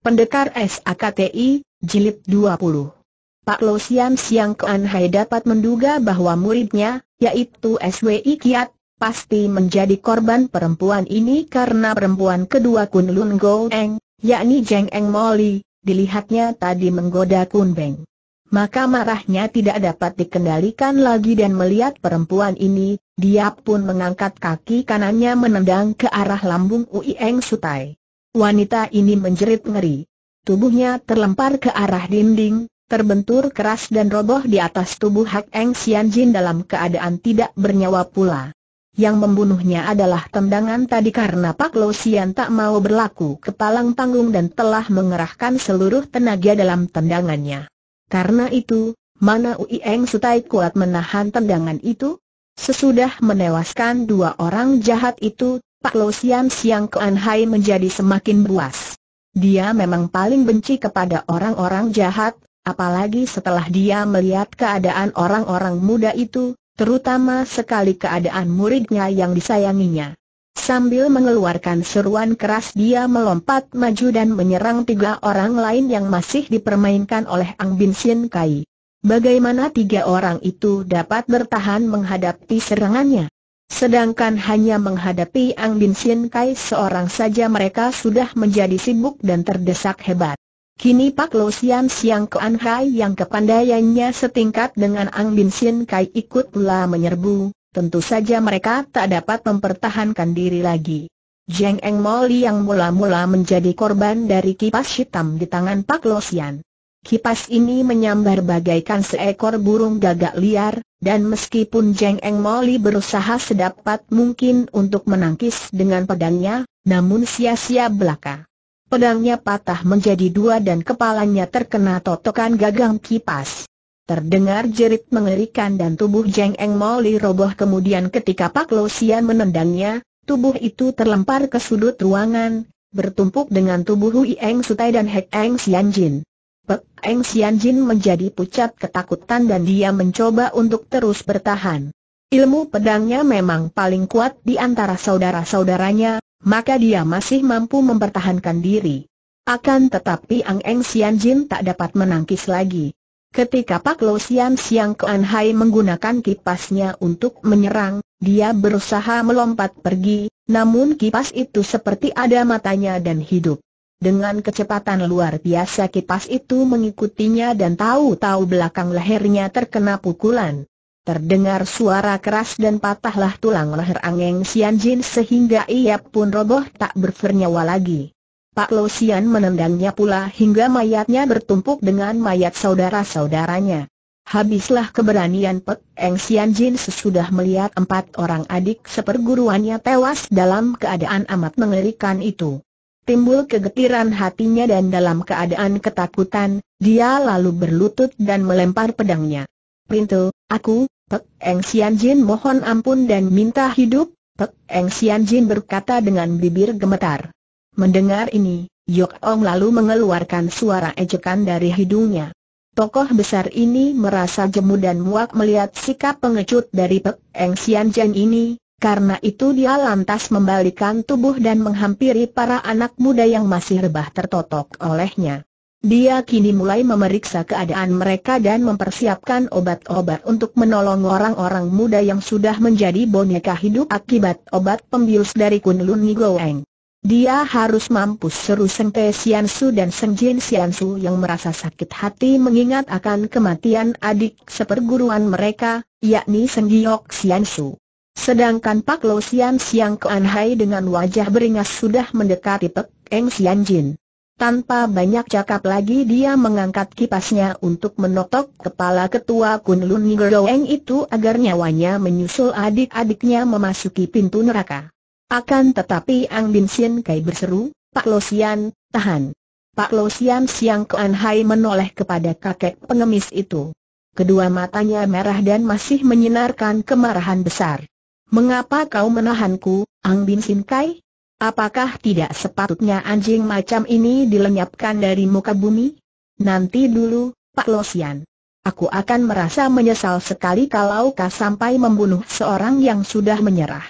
Pendekar SAKTI, Jilid 20 Pak Lo Sian Siang Kuan Hai dapat menduga bahwa muridnya, yaitu SWI Kiat, pasti menjadi korban perempuan ini karena perempuan kedua Kun Lun Go Eng, yakni Jeng Eng Moli, dilihatnya tadi menggoda Kun Beng. Maka marahnya tidak dapat dikendalikan lagi dan melihat perempuan ini, dia pun mengangkat kaki kanannya menendang ke arah lambung Ui Eng Sutai. Wanita ini menjerit ngeri. Tubuhnya terlempar ke arah dinding, terbentur keras dan roboh di atas tubuh Hak Eng Sian Jin dalam keadaan tidak bernyawa pula. Yang membunuhnya adalah tendangan tadi karena Pak Lo Sian tak mau berlaku kepalang tanggung dan telah mengerahkan seluruh tenaga dalam tendangannya. Karena itu, mana Ui Eng Sutai kuat menahan tendangan itu? Sesudah menewaskan dua orang jahat itu, Pak Lo Siam Siang Kuan Hai menjadi semakin buas. Dia memang paling benci kepada orang-orang jahat, apalagi setelah dia melihat keadaan orang-orang muda itu, terutama sekali keadaan muridnya yang disayanginya. Sambil mengeluarkan seruan keras dia melompat maju dan menyerang tiga orang lain yang masih dipermainkan oleh Ang Bin Sin Kai. Bagaimana tiga orang itu dapat bertahan menghadapi serangannya? Sedangkan hanya menghadapi Ang Bin Sien Kai seorang saja mereka sudah menjadi sibuk dan terdesak hebat. Kini Pak Lo Sian Siang ke An Hai yang kepandaiannya setingkat dengan Ang Bin Sien Kai ikut pula menyerbu, tentu saja mereka tak dapat mempertahankan diri lagi. Jeng Eng Moli yang mula-mula menjadi korban dari kipas hitam di tangan Pak Lo Sian. Kipas ini menyambar bagaikan seekor burung gagak liar, dan meskipun Jeng Eng Moli berusaha sedapat mungkin untuk menangkis dengan pedangnya, namun sia-sia belaka. Pedangnya patah menjadi dua dan kepalanya terkena totokan gagang kipas. Terdengar jerit mengerikan dan tubuh Jeng Eng Moli roboh kemudian ketika Pak Lo Sian menendangnya, tubuh itu terlempar ke sudut ruangan, bertumpuk dengan tubuh Hui Eng Sutai dan Hek Eng Sian Jin. Pek Eng Sian Jin menjadi pucat ketakutan dan dia mencoba untuk terus bertahan. Ilmu pedangnya memang paling kuat di antara saudara-saudaranya, maka dia masih mampu mempertahankan diri. Akan tetapi Ang Eng Sian Jin tak dapat menangkis lagi. Ketika Pak Lo Sian Siang Kuan Hai menggunakan kipasnya untuk menyerang, dia berusaha melompat pergi, namun kipas itu seperti ada matanya dan hidup. Dengan kecepatan luar biasa kipas itu mengikutinya dan tahu-tahu belakang lehernya terkena pukulan. Terdengar suara keras dan patahlah tulang leher Angeng Sian Jin sehingga ia pun roboh tak bernyawa lagi. Pak Lo Sian menendangnya pula hingga mayatnya bertumpuk dengan mayat saudara-saudaranya. Habislah keberanian Pek Eng Sian Jin sesudah melihat empat orang adik seperguruannya tewas dalam keadaan amat mengerikan itu timbul kegetiran hatinya dan dalam keadaan ketakutan, dia lalu berlutut dan melempar pedangnya. Printo, aku, Pek Eng Sian Jin mohon ampun dan minta hidup, Pek Eng Sian Jin berkata dengan bibir gemetar. Mendengar ini, Yok Ong lalu mengeluarkan suara ejekan dari hidungnya. Tokoh besar ini merasa jemu dan muak melihat sikap pengecut dari Pek Eng Sian Jin ini, karena itu dia lantas membalikan tubuh dan menghampiri para anak muda yang masih rebah tertotok olehnya. Dia kini mulai memeriksa keadaan mereka dan mempersiapkan obat-obat untuk menolong orang-orang muda yang sudah menjadi boneka hidup akibat obat pembius dari Kunlun Nigoeng. Dia harus mampu seru Seng Te Siansu dan Seng Jin Siansu yang merasa sakit hati mengingat akan kematian adik seperguruan mereka, yakni Seng Giok Siansu. Sedangkan Pak Lo Sian Siang keanhai Anhai dengan wajah beringas sudah mendekati Pek Eng Sian Jin. Tanpa banyak cakap lagi dia mengangkat kipasnya untuk menotok kepala ketua Kun Lun Eng itu agar nyawanya menyusul adik-adiknya memasuki pintu neraka. Akan tetapi Ang Bin Sin Kai berseru, Pak Lo Sian, tahan. Pak Lo Sian Siang keanhai Anhai menoleh kepada kakek pengemis itu. Kedua matanya merah dan masih menyinarkan kemarahan besar. Mengapa kau menahanku, Ang Bin Sin Kai? Apakah tidak sepatutnya anjing macam ini dilenyapkan dari muka bumi? Nanti dulu, Pak Losian. Aku akan merasa menyesal sekali kalau kau sampai membunuh seorang yang sudah menyerah.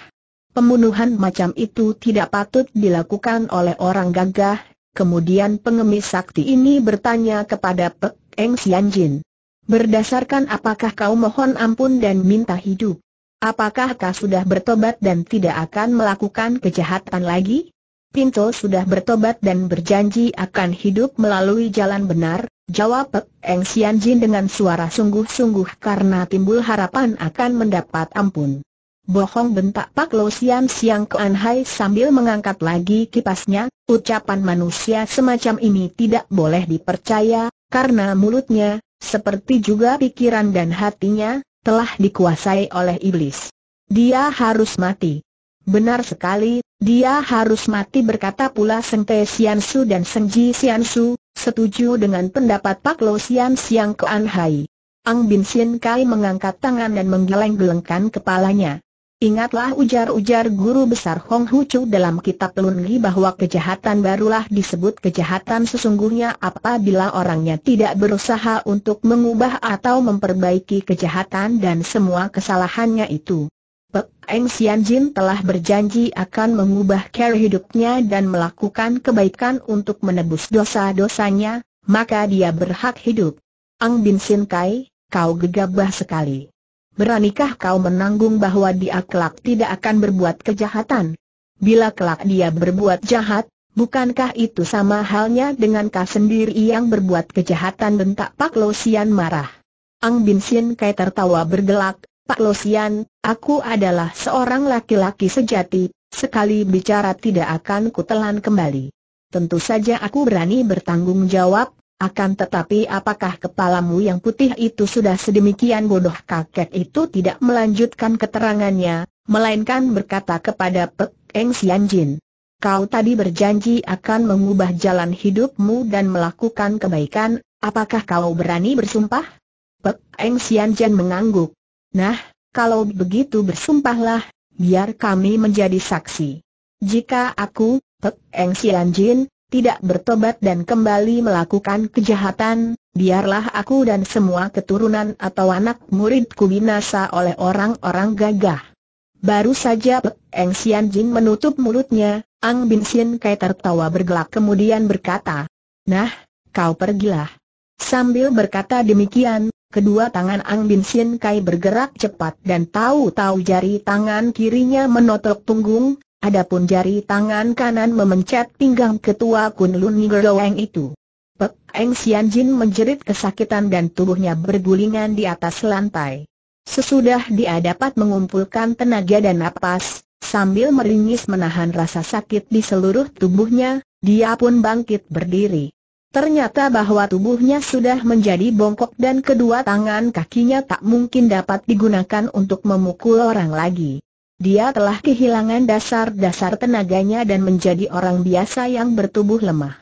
Pembunuhan macam itu tidak patut dilakukan oleh orang gagah. Kemudian pengemis sakti ini bertanya kepada Pek Eng Jin. Berdasarkan apakah kau mohon ampun dan minta hidup? Apakah kau sudah bertobat dan tidak akan melakukan kejahatan lagi? Pinto sudah bertobat dan berjanji akan hidup melalui jalan benar, jawab Pek Eng Sian Jin dengan suara sungguh-sungguh karena timbul harapan akan mendapat ampun. Bohong bentak Pak Lo Sian Siang ke Hai sambil mengangkat lagi kipasnya, ucapan manusia semacam ini tidak boleh dipercaya, karena mulutnya, seperti juga pikiran dan hatinya, telah dikuasai oleh iblis. Dia harus mati. Benar sekali, dia harus mati berkata pula Seng Te Sian Su dan Seng Ji Sian Su, setuju dengan pendapat Pak Lo Sian Siang Kuan Hai. Ang Bin Sin Kai mengangkat tangan dan menggeleng-gelengkan kepalanya. Ingatlah ujar-ujar guru besar Hong Hu Chu dalam kitab Lungi bahwa kejahatan barulah disebut kejahatan sesungguhnya apabila orangnya tidak berusaha untuk mengubah atau memperbaiki kejahatan dan semua kesalahannya itu. Pek Eng Sian Jin telah berjanji akan mengubah cara hidupnya dan melakukan kebaikan untuk menebus dosa-dosanya, maka dia berhak hidup. Ang Bin Sin Kai, kau gegabah sekali beranikah kau menanggung bahwa dia kelak tidak akan berbuat kejahatan? Bila kelak dia berbuat jahat, bukankah itu sama halnya dengan kau sendiri yang berbuat kejahatan bentak Pak Losian marah? Ang Bin Sien Kai tertawa bergelak, Pak Losian, aku adalah seorang laki-laki sejati, sekali bicara tidak akan kutelan kembali. Tentu saja aku berani bertanggung jawab, akan tetapi apakah kepalamu yang putih itu sudah sedemikian bodoh kakek itu tidak melanjutkan keterangannya, melainkan berkata kepada Pek Eng Xianjin. Kau tadi berjanji akan mengubah jalan hidupmu dan melakukan kebaikan, apakah kau berani bersumpah? Pek Eng Xianjin mengangguk. Nah, kalau begitu bersumpahlah, biar kami menjadi saksi. Jika aku, Pek Eng Xianjin, tidak bertobat dan kembali melakukan kejahatan, biarlah aku dan semua keturunan atau anak muridku binasa oleh orang-orang gagah. Baru saja Eng Sian Jing menutup mulutnya, Ang Bin Sien Kai tertawa bergelak kemudian berkata, Nah, kau pergilah. Sambil berkata demikian, kedua tangan Ang Bin Sien Kai bergerak cepat dan tahu-tahu jari tangan kirinya menotok punggung, Adapun jari tangan kanan memencet pinggang ketua Kunlun Ngeroeng itu. Pek Eng Xianjin menjerit kesakitan dan tubuhnya bergulingan di atas lantai. Sesudah dia dapat mengumpulkan tenaga dan napas, sambil meringis menahan rasa sakit di seluruh tubuhnya, dia pun bangkit berdiri. Ternyata bahwa tubuhnya sudah menjadi bongkok dan kedua tangan kakinya tak mungkin dapat digunakan untuk memukul orang lagi. Dia telah kehilangan dasar-dasar tenaganya dan menjadi orang biasa yang bertubuh lemah.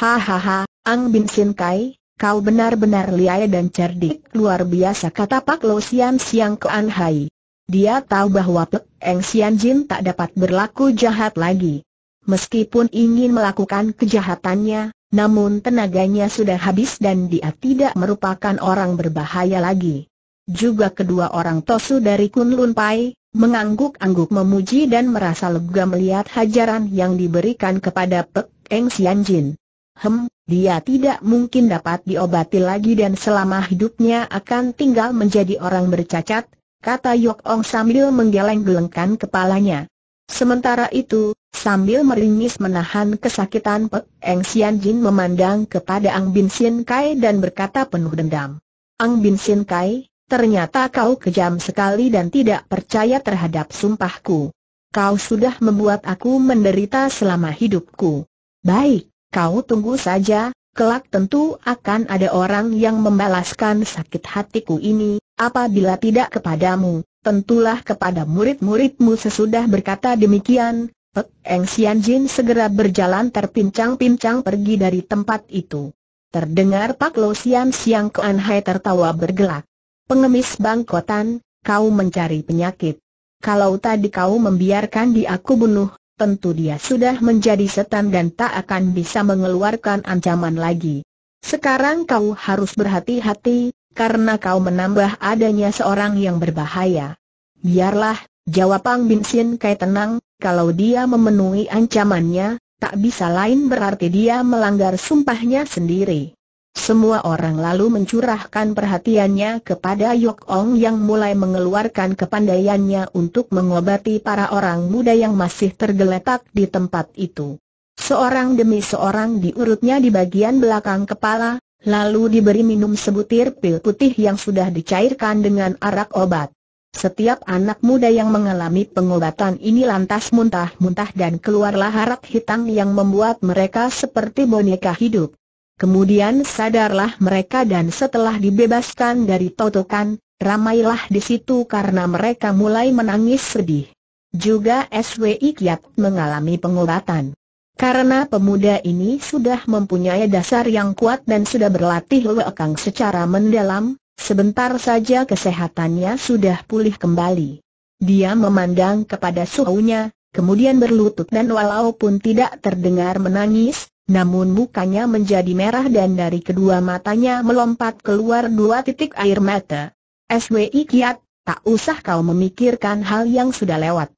Hahaha, Ang Bin Sin Kai, kau benar-benar liai dan cerdik luar biasa kata Pak Lo Sian Siang Ke An Hai. Dia tahu bahwa Pek Eng Sian Jin tak dapat berlaku jahat lagi. Meskipun ingin melakukan kejahatannya, namun tenaganya sudah habis dan dia tidak merupakan orang berbahaya lagi. Juga kedua orang Tosu dari Kunlun Pai, mengangguk-angguk memuji dan merasa lega melihat hajaran yang diberikan kepada Pek Eng Xianjin. Hem, dia tidak mungkin dapat diobati lagi dan selama hidupnya akan tinggal menjadi orang bercacat, kata Yok Ong sambil menggeleng-gelengkan kepalanya. Sementara itu, sambil meringis menahan kesakitan Pek Eng Xianjin memandang kepada Ang Bin Sin Kai dan berkata penuh dendam. Ang Bin Sin Kai, ternyata kau kejam sekali dan tidak percaya terhadap sumpahku. Kau sudah membuat aku menderita selama hidupku. Baik, kau tunggu saja, kelak tentu akan ada orang yang membalaskan sakit hatiku ini, apabila tidak kepadamu, tentulah kepada murid-muridmu sesudah berkata demikian. Pek Eng Sian Jin segera berjalan terpincang-pincang pergi dari tempat itu. Terdengar Pak Lo Sian Siang Kuan Hai tertawa bergelak. Pengemis bangkotan, kau mencari penyakit. Kalau tadi kau membiarkan dia aku bunuh, tentu dia sudah menjadi setan dan tak akan bisa mengeluarkan ancaman lagi. Sekarang kau harus berhati-hati, karena kau menambah adanya seorang yang berbahaya. Biarlah, jawab Pang Bin Sin Kai tenang, kalau dia memenuhi ancamannya, tak bisa lain berarti dia melanggar sumpahnya sendiri. Semua orang lalu mencurahkan perhatiannya kepada Yok Ong yang mulai mengeluarkan kepandaiannya untuk mengobati para orang muda yang masih tergeletak di tempat itu. Seorang demi seorang diurutnya di bagian belakang kepala, lalu diberi minum sebutir pil putih yang sudah dicairkan dengan arak obat. Setiap anak muda yang mengalami pengobatan ini lantas muntah-muntah dan keluarlah harap hitam yang membuat mereka seperti boneka hidup. Kemudian sadarlah mereka dan setelah dibebaskan dari totokan, ramailah di situ karena mereka mulai menangis sedih. Juga SWI Kiat mengalami pengobatan. Karena pemuda ini sudah mempunyai dasar yang kuat dan sudah berlatih lekang secara mendalam, sebentar saja kesehatannya sudah pulih kembali. Dia memandang kepada suhunya, kemudian berlutut dan walaupun tidak terdengar menangis, namun mukanya menjadi merah dan dari kedua matanya melompat keluar dua titik air mata. SWI Kiat, tak usah kau memikirkan hal yang sudah lewat.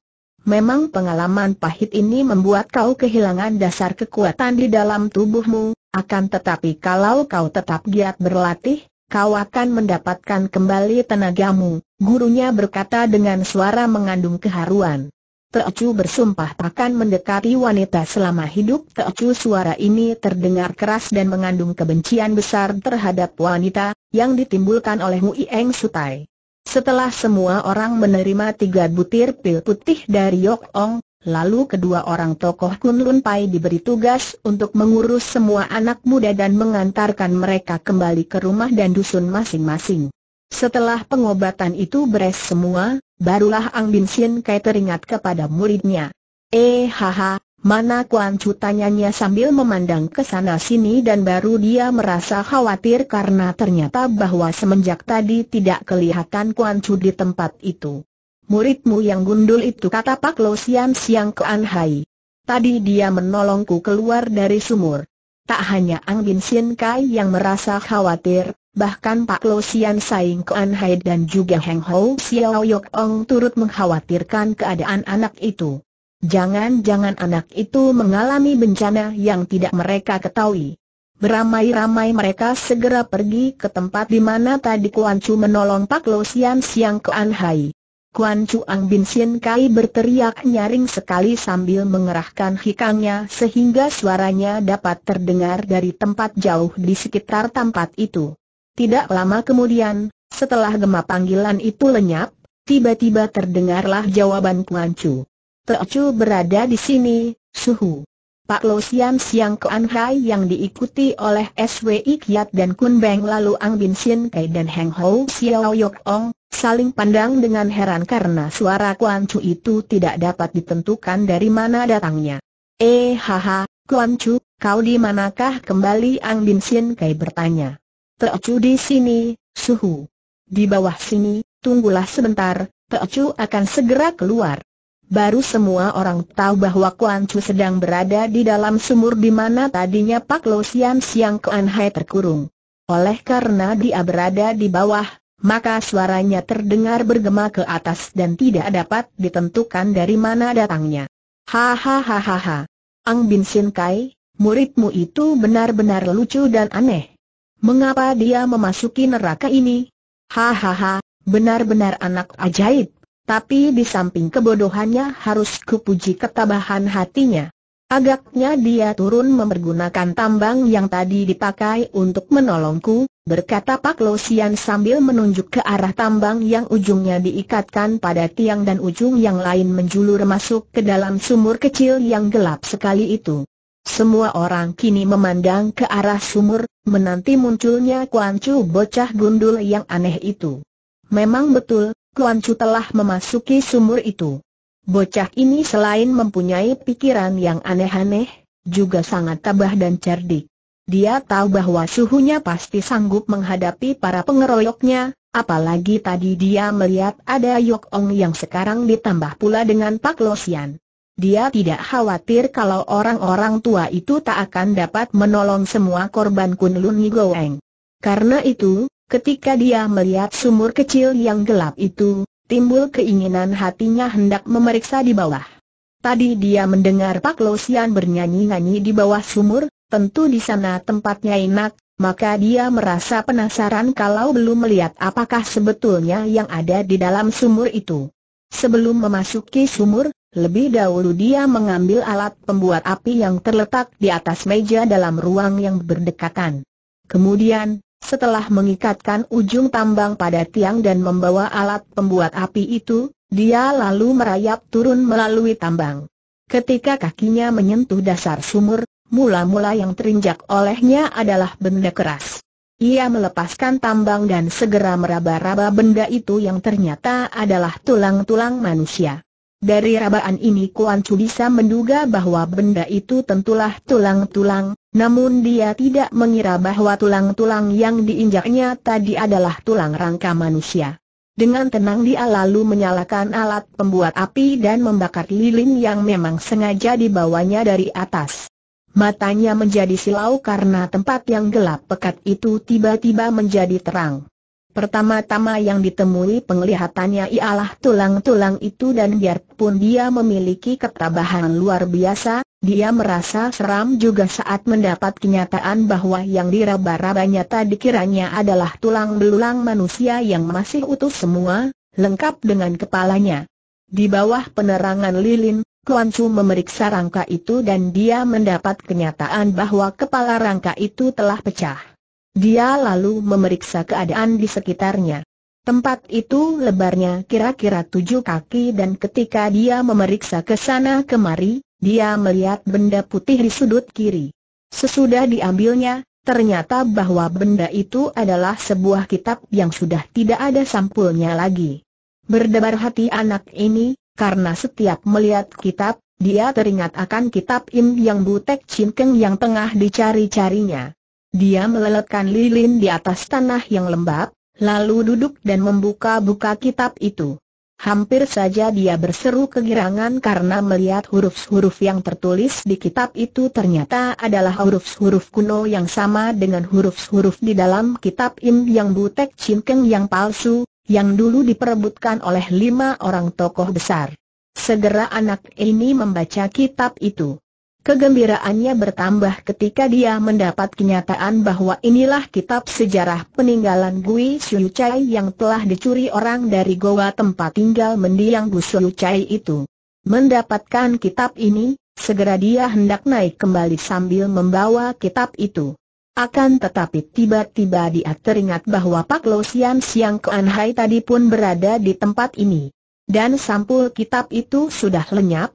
Memang pengalaman pahit ini membuat kau kehilangan dasar kekuatan di dalam tubuhmu, akan tetapi kalau kau tetap giat berlatih, kau akan mendapatkan kembali tenagamu, gurunya berkata dengan suara mengandung keharuan. Teocu bersumpah akan mendekati wanita selama hidup Teocu suara ini terdengar keras dan mengandung kebencian besar terhadap wanita, yang ditimbulkan oleh Hui Eng Sutai. Setelah semua orang menerima tiga butir pil putih dari Yok Ong, lalu kedua orang tokoh Kun Lun Pai diberi tugas untuk mengurus semua anak muda dan mengantarkan mereka kembali ke rumah dan dusun masing-masing. Setelah pengobatan itu beres semua, Barulah Ang Bin Sien Kai teringat kepada muridnya. Eh haha, mana Kuan Chu tanyanya sambil memandang ke sana sini dan baru dia merasa khawatir karena ternyata bahwa semenjak tadi tidak kelihatan Kuan Chu di tempat itu. Muridmu yang gundul itu kata Pak Lo Sian Siang Kuan Hai. Tadi dia menolongku keluar dari sumur. Tak hanya Ang Bin Sien Kai yang merasa khawatir, Bahkan Pak Lo Sian Saing Kuan Hai dan juga Heng Ho Xiao Yok Ong turut mengkhawatirkan keadaan anak itu. Jangan-jangan anak itu mengalami bencana yang tidak mereka ketahui. Beramai-ramai mereka segera pergi ke tempat di mana tadi Kuan Chu menolong Pak Lo Sian Siang Kuan Hai. Kuan Chu Ang Bin Sin Kai berteriak nyaring sekali sambil mengerahkan hikangnya sehingga suaranya dapat terdengar dari tempat jauh di sekitar tempat itu. Tidak lama kemudian, setelah gema panggilan itu lenyap, tiba-tiba terdengarlah jawaban Kuan Chu. Teocu berada di sini, suhu. Pak Lo Sian Siang Kuan Hai yang diikuti oleh SWI Kiat dan Kun Beng lalu Ang Bin Sin Kai dan Heng Ho Xiao Yok Ong, saling pandang dengan heran karena suara Kuan Chu itu tidak dapat ditentukan dari mana datangnya. Eh haha, Kuan Chu, kau di manakah kembali Ang Bin Sin Kai bertanya. Teocu di sini, suhu. Di bawah sini, tunggulah sebentar, Teocu akan segera keluar. Baru semua orang tahu bahwa Kuan Chu sedang berada di dalam sumur di mana tadinya Pak Lo Sian Siang Kuan Hai terkurung. Oleh karena dia berada di bawah, maka suaranya terdengar bergema ke atas dan tidak dapat ditentukan dari mana datangnya. Hahaha. Ang Bin Sin Kai, muridmu itu benar-benar lucu dan aneh. Mengapa dia memasuki neraka ini? Hahaha, benar-benar anak ajaib. Tapi di samping kebodohannya harus kupuji ketabahan hatinya. Agaknya dia turun mempergunakan tambang yang tadi dipakai untuk menolongku, berkata Pak Losian sambil menunjuk ke arah tambang yang ujungnya diikatkan pada tiang dan ujung yang lain menjulur masuk ke dalam sumur kecil yang gelap sekali itu. Semua orang kini memandang ke arah sumur, menanti munculnya Kuan Chu bocah gundul yang aneh itu. Memang betul, Kuan Chu telah memasuki sumur itu. Bocah ini selain mempunyai pikiran yang aneh-aneh, juga sangat tabah dan cerdik. Dia tahu bahwa suhunya pasti sanggup menghadapi para pengeroyoknya, apalagi tadi dia melihat ada Yok Ong yang sekarang ditambah pula dengan Pak Losian. Dia tidak khawatir kalau orang-orang tua itu tak akan dapat menolong semua korban Kunlun Goeng. Karena itu, ketika dia melihat sumur kecil yang gelap itu, timbul keinginan hatinya hendak memeriksa di bawah. Tadi dia mendengar Pak Losian bernyanyi-nyanyi di bawah sumur, tentu di sana tempatnya enak, maka dia merasa penasaran kalau belum melihat apakah sebetulnya yang ada di dalam sumur itu. Sebelum memasuki sumur, lebih dahulu dia mengambil alat pembuat api yang terletak di atas meja dalam ruang yang berdekatan. Kemudian, setelah mengikatkan ujung tambang pada tiang dan membawa alat pembuat api itu, dia lalu merayap turun melalui tambang. Ketika kakinya menyentuh dasar sumur, mula-mula yang terinjak olehnya adalah benda keras. Ia melepaskan tambang dan segera meraba-raba benda itu yang ternyata adalah tulang-tulang manusia. Dari rabaan ini Kuan Chu bisa menduga bahwa benda itu tentulah tulang-tulang, namun dia tidak mengira bahwa tulang-tulang yang diinjaknya tadi adalah tulang rangka manusia. Dengan tenang dia lalu menyalakan alat pembuat api dan membakar lilin yang memang sengaja dibawanya dari atas. Matanya menjadi silau karena tempat yang gelap pekat itu tiba-tiba menjadi terang. Pertama-tama yang ditemui penglihatannya ialah tulang-tulang itu dan biarpun dia memiliki ketabahan luar biasa, dia merasa seram juga saat mendapat kenyataan bahwa yang diraba-rabanya tadi kiranya adalah tulang belulang manusia yang masih utuh semua, lengkap dengan kepalanya. Di bawah penerangan lilin, Kuan Chu memeriksa rangka itu dan dia mendapat kenyataan bahwa kepala rangka itu telah pecah. Dia lalu memeriksa keadaan di sekitarnya. Tempat itu lebarnya kira-kira tujuh kaki dan ketika dia memeriksa ke sana kemari, dia melihat benda putih di sudut kiri. Sesudah diambilnya, ternyata bahwa benda itu adalah sebuah kitab yang sudah tidak ada sampulnya lagi. Berdebar hati anak ini, karena setiap melihat kitab, dia teringat akan kitab Im Yang Butek Cinkeng yang tengah dicari-carinya. Dia meleletkan lilin di atas tanah yang lembab, lalu duduk dan membuka-buka kitab itu. Hampir saja dia berseru kegirangan karena melihat huruf-huruf yang tertulis di kitab itu ternyata adalah huruf-huruf kuno yang sama dengan huruf-huruf di dalam kitab Im Yang Butek Cinkeng yang palsu, yang dulu diperebutkan oleh lima orang tokoh besar. Segera anak ini membaca kitab itu. Kegembiraannya bertambah ketika dia mendapat kenyataan bahwa inilah kitab sejarah peninggalan Gui Xiu Chai yang telah dicuri orang dari goa tempat tinggal mendiang Gui Xiu Chai itu. Mendapatkan kitab ini, segera dia hendak naik kembali sambil membawa kitab itu. Akan tetapi tiba-tiba dia teringat bahwa Pak Lo Sian Siang Kuan Hai tadi pun berada di tempat ini. Dan sampul kitab itu sudah lenyap,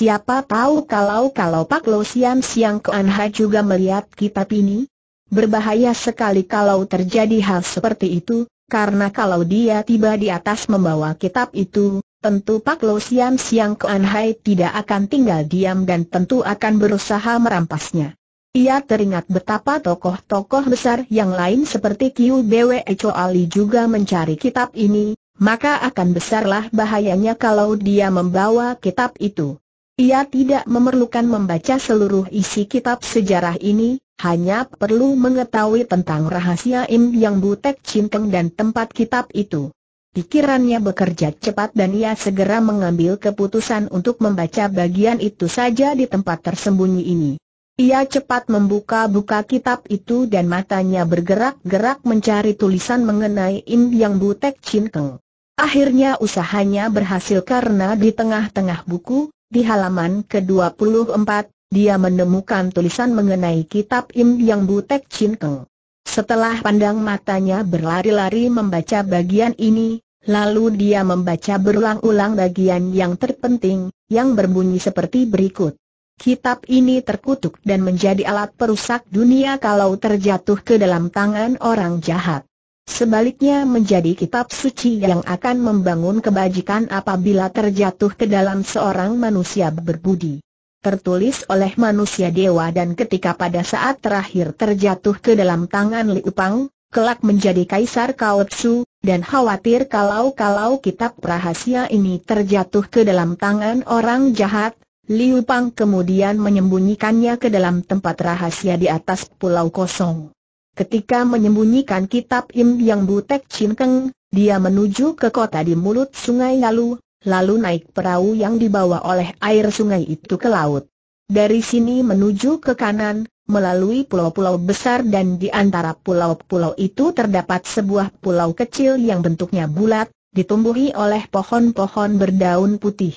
Siapa tahu kalau-kalau Pak Lo Siam Siang Ke juga melihat kitab ini? Berbahaya sekali kalau terjadi hal seperti itu, karena kalau dia tiba di atas membawa kitab itu, tentu Pak Lo Siam Siang Ke tidak akan tinggal diam dan tentu akan berusaha merampasnya. Ia teringat betapa tokoh-tokoh besar yang lain seperti Kiu Bwe Cho Ali juga mencari kitab ini, maka akan besarlah bahayanya kalau dia membawa kitab itu. Ia tidak memerlukan membaca seluruh isi kitab sejarah ini, hanya perlu mengetahui tentang rahasia Im Yang Butek Cinteng dan tempat kitab itu. Pikirannya bekerja cepat dan ia segera mengambil keputusan untuk membaca bagian itu saja di tempat tersembunyi ini. Ia cepat membuka-buka kitab itu dan matanya bergerak-gerak mencari tulisan mengenai Im Yang Butek Cinteng. Akhirnya usahanya berhasil karena di tengah-tengah buku, di halaman ke-24, dia menemukan tulisan mengenai kitab Im Yang Butek Chin Keng. Setelah pandang matanya berlari-lari membaca bagian ini, lalu dia membaca berulang-ulang bagian yang terpenting, yang berbunyi seperti berikut. Kitab ini terkutuk dan menjadi alat perusak dunia kalau terjatuh ke dalam tangan orang jahat. Sebaliknya menjadi kitab suci yang akan membangun kebajikan apabila terjatuh ke dalam seorang manusia berbudi tertulis oleh manusia dewa dan ketika pada saat terakhir terjatuh ke dalam tangan Liupang, kelak menjadi kaisar Kaotsu, dan khawatir kalau-kalau kitab rahasia ini terjatuh ke dalam tangan orang jahat, Liupang kemudian menyembunyikannya ke dalam tempat rahasia di atas pulau kosong. Ketika menyembunyikan kitab Im Yang Butek cinkeng, dia menuju ke kota di mulut sungai Lalu, lalu naik perahu yang dibawa oleh air sungai itu ke laut. Dari sini menuju ke kanan, melalui pulau-pulau besar dan di antara pulau-pulau itu terdapat sebuah pulau kecil yang bentuknya bulat, ditumbuhi oleh pohon-pohon berdaun putih.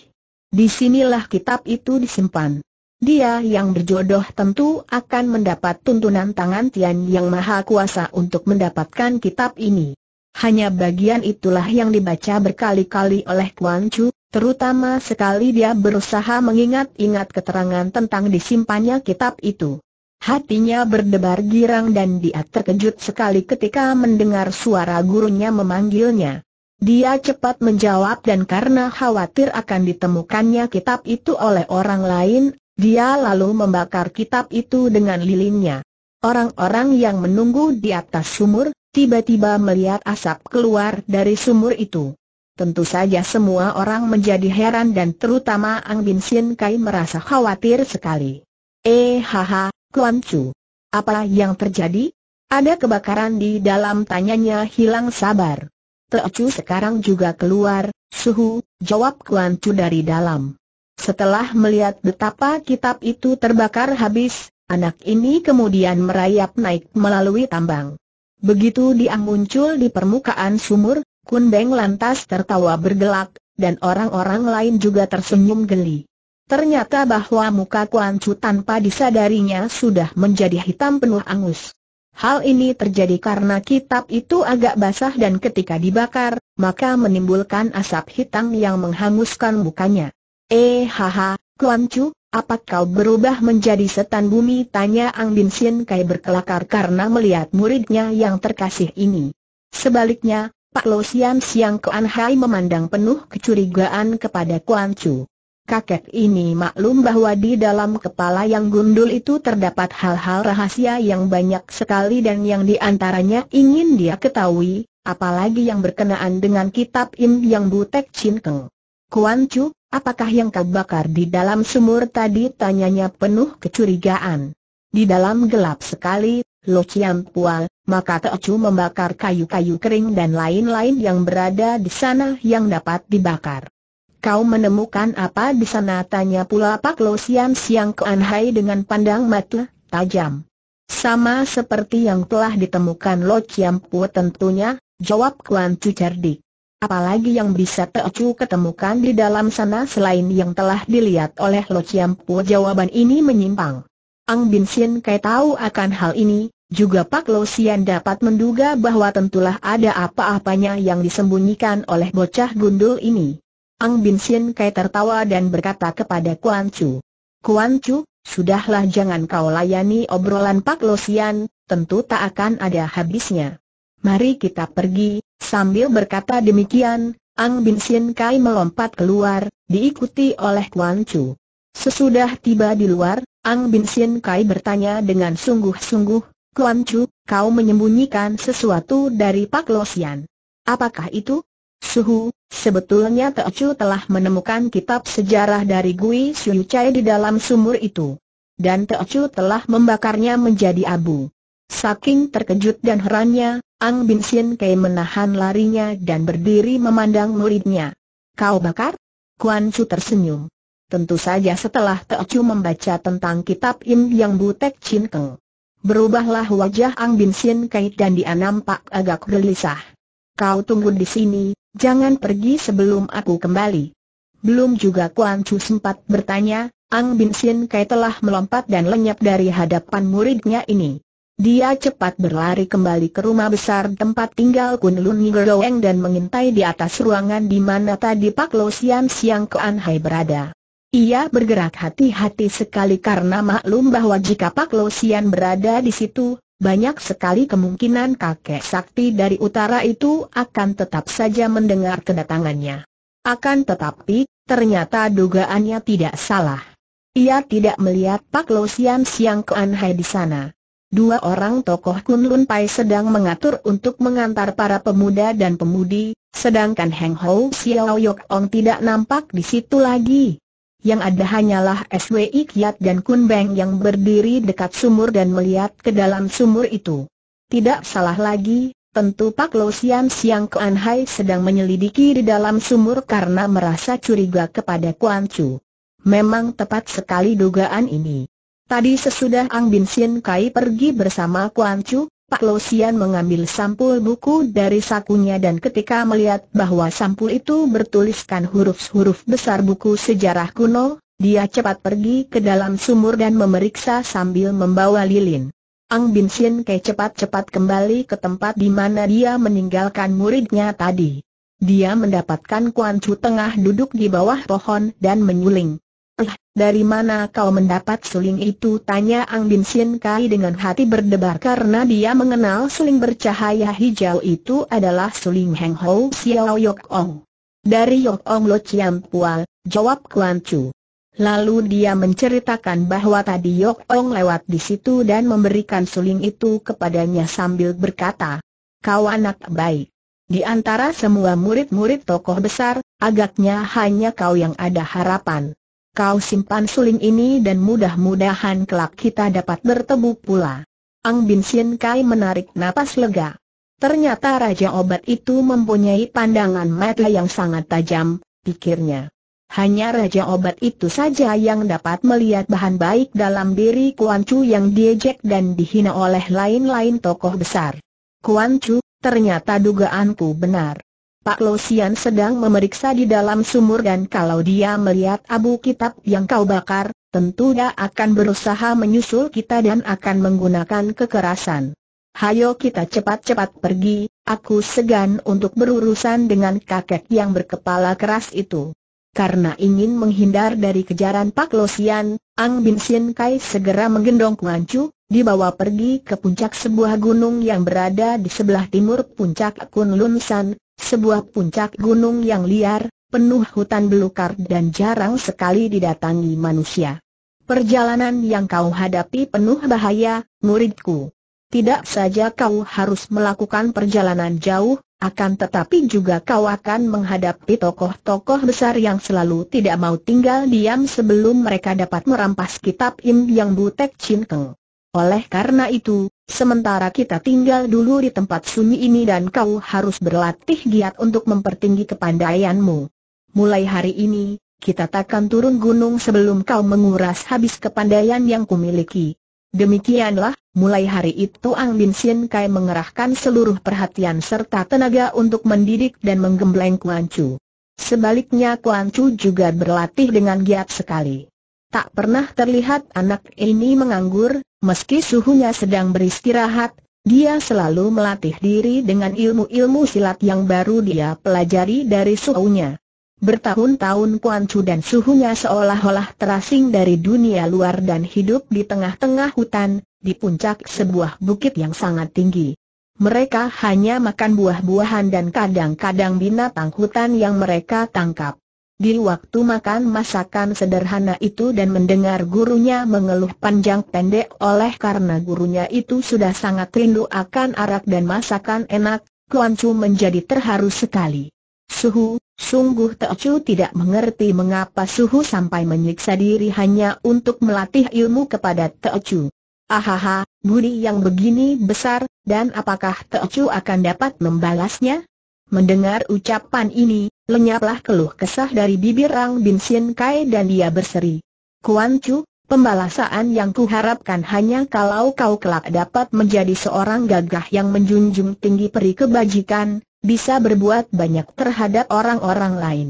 Disinilah kitab itu disimpan. Dia yang berjodoh tentu akan mendapat tuntunan tangan Tian yang maha kuasa untuk mendapatkan kitab ini. Hanya bagian itulah yang dibaca berkali-kali oleh Kuan Chu, terutama sekali dia berusaha mengingat-ingat keterangan tentang disimpannya kitab itu. Hatinya berdebar girang dan dia terkejut sekali ketika mendengar suara gurunya memanggilnya. Dia cepat menjawab dan karena khawatir akan ditemukannya kitab itu oleh orang lain, dia lalu membakar kitab itu dengan lilinnya. Orang-orang yang menunggu di atas sumur, tiba-tiba melihat asap keluar dari sumur itu. Tentu saja semua orang menjadi heran dan terutama Ang Bin Sin Kai merasa khawatir sekali. Eh haha, Kuan Chu. Apa yang terjadi? Ada kebakaran di dalam tanyanya hilang sabar. Chu sekarang juga keluar, suhu, jawab Kuan Chu dari dalam. Setelah melihat betapa kitab itu terbakar habis, anak ini kemudian merayap naik melalui tambang. Begitu dia muncul di permukaan sumur, Kundeng lantas tertawa bergelak, dan orang-orang lain juga tersenyum geli. Ternyata bahwa muka Kuan Chu tanpa disadarinya sudah menjadi hitam penuh angus. Hal ini terjadi karena kitab itu agak basah dan ketika dibakar, maka menimbulkan asap hitam yang menghanguskan mukanya. Eh haha, Kuan Chu, apa kau berubah menjadi setan bumi? Tanya Ang Bin Sien Kai berkelakar karena melihat muridnya yang terkasih ini. Sebaliknya, Pak Lo Sian Siang Kuan Hai memandang penuh kecurigaan kepada Kuan Chu. Kakek ini maklum bahwa di dalam kepala yang gundul itu terdapat hal-hal rahasia yang banyak sekali dan yang diantaranya ingin dia ketahui, apalagi yang berkenaan dengan kitab Im Yang Butek Chin Keng. Kuan Chu, Apakah yang kau bakar di dalam sumur tadi? Tanyanya penuh kecurigaan. Di dalam gelap sekali, Lo Chiam Pual, maka Teocu membakar kayu-kayu kering dan lain-lain yang berada di sana yang dapat dibakar. Kau menemukan apa di sana? Tanya pula Pak Lo Sian Siang keanhai Anhai dengan pandang mata tajam. Sama seperti yang telah ditemukan Lo Chiam Pual tentunya, jawab Kuan Cu cerdik apalagi yang bisa Teocu ketemukan di dalam sana selain yang telah dilihat oleh Lo Chiampu jawaban ini menyimpang. Ang Bin Sin Kai tahu akan hal ini, juga Pak Lo Sian dapat menduga bahwa tentulah ada apa-apanya yang disembunyikan oleh bocah gundul ini. Ang Bin Sin Kai tertawa dan berkata kepada Kuan Chu. Kuan Chu, sudahlah jangan kau layani obrolan Pak Lo Sian, tentu tak akan ada habisnya. Mari kita pergi, Sambil berkata demikian, Ang Bin Sien Kai melompat keluar, diikuti oleh Kuan Chu. Sesudah tiba di luar, Ang Bin Sien Kai bertanya dengan sungguh-sungguh, Kuan Chu, kau menyembunyikan sesuatu dari Pak Losian. Apakah itu? Suhu, sebetulnya Teo Chu telah menemukan kitab sejarah dari Gui Siu Chai di dalam sumur itu. Dan Teo Chu telah membakarnya menjadi abu. Saking terkejut dan herannya, Ang Bin Sien Kei menahan larinya dan berdiri memandang muridnya. Kau bakar? Kuan Chu tersenyum. Tentu saja setelah Teo Chu membaca tentang kitab Im Yang Butek Chin Keng. Berubahlah wajah Ang Bin Sien Kei dan dia nampak agak gelisah. Kau tunggu di sini, jangan pergi sebelum aku kembali. Belum juga Kuan Chu sempat bertanya, Ang Bin Sien Kai telah melompat dan lenyap dari hadapan muridnya ini. Dia cepat berlari kembali ke rumah besar tempat tinggal Kun Lun Ngerdoeng dan mengintai di atas ruangan di mana tadi Pak Lo Sian Siang Kuan Hai berada. Ia bergerak hati-hati sekali karena maklum bahwa jika Pak Lo Sian berada di situ, banyak sekali kemungkinan kakek sakti dari utara itu akan tetap saja mendengar kedatangannya. Akan tetapi, ternyata dugaannya tidak salah. Ia tidak melihat Pak Lo Sian Siang Kuan Hai di sana dua orang tokoh Kunlun Pai sedang mengatur untuk mengantar para pemuda dan pemudi, sedangkan Heng Ho, Xiao Yok Ong tidak nampak di situ lagi. Yang ada hanyalah SWI Kiat dan Kun Beng yang berdiri dekat sumur dan melihat ke dalam sumur itu. Tidak salah lagi, Tentu Pak Lo Sian Siang Kuan Hai sedang menyelidiki di dalam sumur karena merasa curiga kepada Kuan Chu. Memang tepat sekali dugaan ini. Tadi sesudah Ang Bin Sien Kai pergi bersama Kuan Chu, Pak Lo Sian mengambil sampul buku dari sakunya dan ketika melihat bahwa sampul itu bertuliskan huruf-huruf besar buku sejarah kuno, dia cepat pergi ke dalam sumur dan memeriksa sambil membawa lilin. Ang Bin Sien Kai cepat-cepat kembali ke tempat di mana dia meninggalkan muridnya tadi. Dia mendapatkan Kuan Chu tengah duduk di bawah pohon dan menyuling. Dari mana kau mendapat suling itu? Tanya Ang Bin Sien Kai dengan hati berdebar karena dia mengenal suling bercahaya hijau itu adalah suling Heng Ho Xiao Yok Ong. Dari Yok Ong Lo Chiam Pual, jawab Kuan Chu. Lalu dia menceritakan bahwa tadi Yok Ong lewat di situ dan memberikan suling itu kepadanya sambil berkata, Kau anak baik. Di antara semua murid-murid tokoh besar, agaknya hanya kau yang ada harapan. Kau simpan suling ini dan mudah-mudahan kelak kita dapat bertemu pula. Ang Bin Sien Kai menarik napas lega. Ternyata Raja Obat itu mempunyai pandangan mata yang sangat tajam, pikirnya. Hanya Raja Obat itu saja yang dapat melihat bahan baik dalam diri Kuan Chu yang diejek dan dihina oleh lain-lain tokoh besar. Kuan Chu, ternyata dugaanku benar. Pak Losian sedang memeriksa di dalam sumur dan kalau dia melihat abu kitab yang kau bakar, tentu dia akan berusaha menyusul kita dan akan menggunakan kekerasan. Hayo kita cepat-cepat pergi, aku segan untuk berurusan dengan kakek yang berkepala keras itu. Karena ingin menghindar dari kejaran Pak Losian, Ang Bin Sien Kai segera menggendong Kuan Chu, dibawa pergi ke puncak sebuah gunung yang berada di sebelah timur puncak Kunlun San, sebuah puncak gunung yang liar, penuh hutan belukar dan jarang sekali didatangi manusia. Perjalanan yang kau hadapi penuh bahaya, muridku. Tidak saja kau harus melakukan perjalanan jauh, akan tetapi juga kau akan menghadapi tokoh-tokoh besar yang selalu tidak mau tinggal diam sebelum mereka dapat merampas kitab Im Yang Butek cinteng. Oleh karena itu, sementara kita tinggal dulu di tempat sunyi ini dan kau harus berlatih giat untuk mempertinggi kepandaianmu. Mulai hari ini, kita takkan turun gunung sebelum kau menguras habis kepandaian yang kumiliki. Demikianlah, mulai hari itu Ang Bin Sien Kai mengerahkan seluruh perhatian serta tenaga untuk mendidik dan menggembleng Kuan Chu. Sebaliknya Kuan Chu juga berlatih dengan giat sekali tak pernah terlihat anak ini menganggur, meski suhunya sedang beristirahat, dia selalu melatih diri dengan ilmu-ilmu silat yang baru dia pelajari dari suhunya. Bertahun-tahun Kuan Chu dan suhunya seolah-olah terasing dari dunia luar dan hidup di tengah-tengah hutan, di puncak sebuah bukit yang sangat tinggi. Mereka hanya makan buah-buahan dan kadang-kadang binatang hutan yang mereka tangkap. Di waktu makan masakan sederhana itu dan mendengar gurunya mengeluh panjang pendek oleh karena gurunya itu sudah sangat rindu akan arak dan masakan enak, Kuan Chu menjadi terharu sekali. Suhu, sungguh Teo Chu tidak mengerti mengapa Suhu sampai menyiksa diri hanya untuk melatih ilmu kepada Teo Chu. Ahaha, budi yang begini besar, dan apakah Teo Chu akan dapat membalasnya? Mendengar ucapan ini, Lenyaplah keluh kesah dari bibir rang Bin Sien Kai dan dia berseri. Kuan Chu, pembalasan yang kuharapkan hanya kalau kau kelak dapat menjadi seorang gagah yang menjunjung tinggi peri kebajikan, bisa berbuat banyak terhadap orang-orang lain.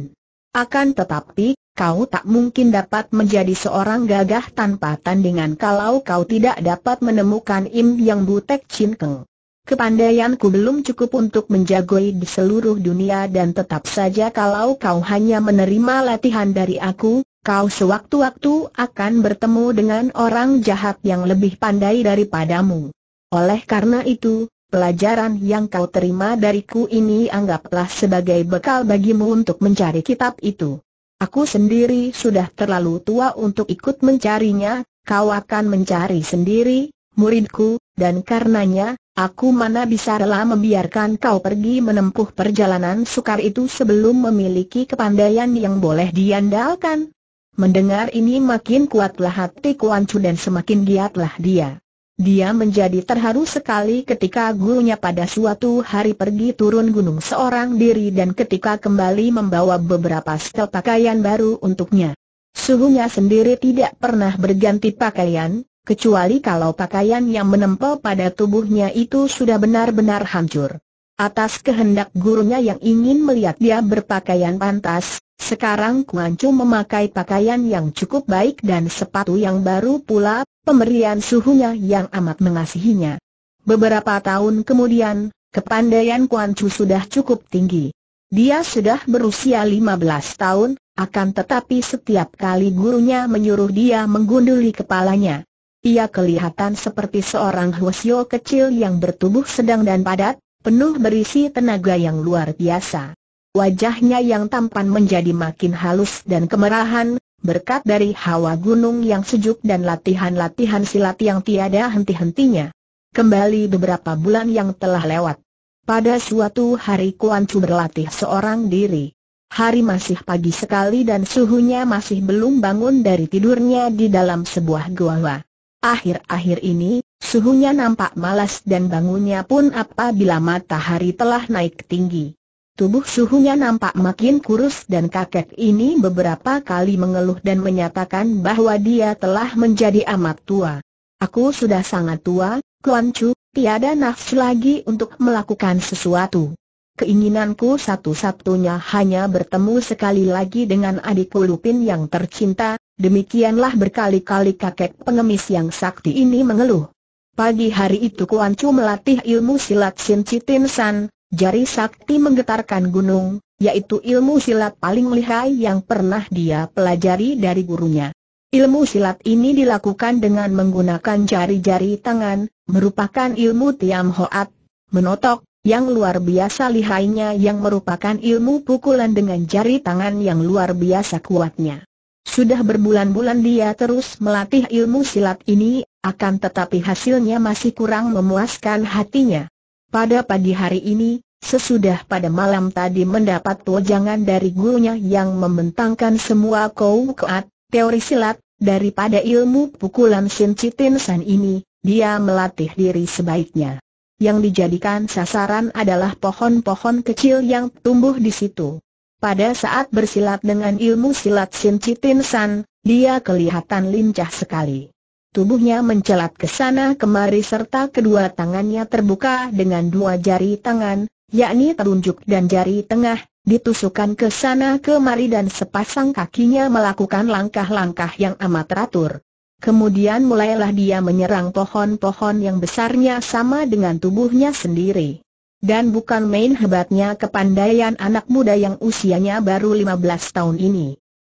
Akan tetapi, kau tak mungkin dapat menjadi seorang gagah tanpa tandingan kalau kau tidak dapat menemukan Im Yang Butek Chin Keng. Kepandaianku belum cukup untuk menjagoi di seluruh dunia dan tetap saja kalau kau hanya menerima latihan dari aku, kau sewaktu-waktu akan bertemu dengan orang jahat yang lebih pandai daripadamu. Oleh karena itu, pelajaran yang kau terima dariku ini anggaplah sebagai bekal bagimu untuk mencari kitab itu. Aku sendiri sudah terlalu tua untuk ikut mencarinya, kau akan mencari sendiri, muridku, dan karenanya, Aku mana bisa rela membiarkan kau pergi menempuh perjalanan sukar itu sebelum memiliki kepandaian yang boleh diandalkan. Mendengar ini makin kuatlah hati Kuan Chu dan semakin giatlah dia. Dia menjadi terharu sekali ketika gurunya pada suatu hari pergi turun gunung seorang diri dan ketika kembali membawa beberapa setel pakaian baru untuknya. Suhunya sendiri tidak pernah berganti pakaian, kecuali kalau pakaian yang menempel pada tubuhnya itu sudah benar-benar hancur. Atas kehendak gurunya yang ingin melihat dia berpakaian pantas, sekarang Kuan Chu memakai pakaian yang cukup baik dan sepatu yang baru pula, pemberian suhunya yang amat mengasihinya. Beberapa tahun kemudian, kepandaian Kuan Chu sudah cukup tinggi. Dia sudah berusia 15 tahun, akan tetapi setiap kali gurunya menyuruh dia menggunduli kepalanya, ia kelihatan seperti seorang Hwasyo kecil yang bertubuh sedang dan padat, penuh berisi tenaga yang luar biasa. Wajahnya yang tampan menjadi makin halus dan kemerahan, berkat dari hawa gunung yang sejuk dan latihan-latihan silat yang tiada henti-hentinya. Kembali beberapa bulan yang telah lewat. Pada suatu hari Kuan Chu berlatih seorang diri. Hari masih pagi sekali dan suhunya masih belum bangun dari tidurnya di dalam sebuah gua. Akhir-akhir ini, suhunya nampak malas dan bangunnya pun apabila matahari telah naik tinggi. Tubuh suhunya nampak makin kurus dan kakek ini beberapa kali mengeluh dan menyatakan bahwa dia telah menjadi amat tua. Aku sudah sangat tua, Kuan Chu, tiada nafsu lagi untuk melakukan sesuatu. Keinginanku satu-satunya hanya bertemu sekali lagi dengan adikku Lupin yang tercinta, demikianlah berkali-kali kakek pengemis yang sakti ini mengeluh. Pagi hari itu Kuan Chu melatih ilmu silat Sin Citin San, jari sakti menggetarkan gunung, yaitu ilmu silat paling lihai yang pernah dia pelajari dari gurunya. Ilmu silat ini dilakukan dengan menggunakan jari-jari tangan, merupakan ilmu Tiam Hoat, menotok, yang luar biasa lihainya yang merupakan ilmu pukulan dengan jari tangan yang luar biasa kuatnya. Sudah berbulan-bulan dia terus melatih ilmu silat ini, akan tetapi hasilnya masih kurang memuaskan hatinya. Pada pagi hari ini, Sesudah pada malam tadi mendapat wejangan dari gurunya yang membentangkan semua kau kuat, teori silat, daripada ilmu pukulan Shin Chitin San ini, dia melatih diri sebaiknya yang dijadikan sasaran adalah pohon-pohon kecil yang tumbuh di situ. Pada saat bersilat dengan ilmu silat Sin Citin San, dia kelihatan lincah sekali. Tubuhnya mencelat ke sana kemari serta kedua tangannya terbuka dengan dua jari tangan, yakni telunjuk dan jari tengah, ditusukkan ke sana kemari dan sepasang kakinya melakukan langkah-langkah yang amat teratur. Kemudian mulailah dia menyerang pohon-pohon yang besarnya sama dengan tubuhnya sendiri. Dan bukan main hebatnya kepandaian anak muda yang usianya baru 15 tahun ini.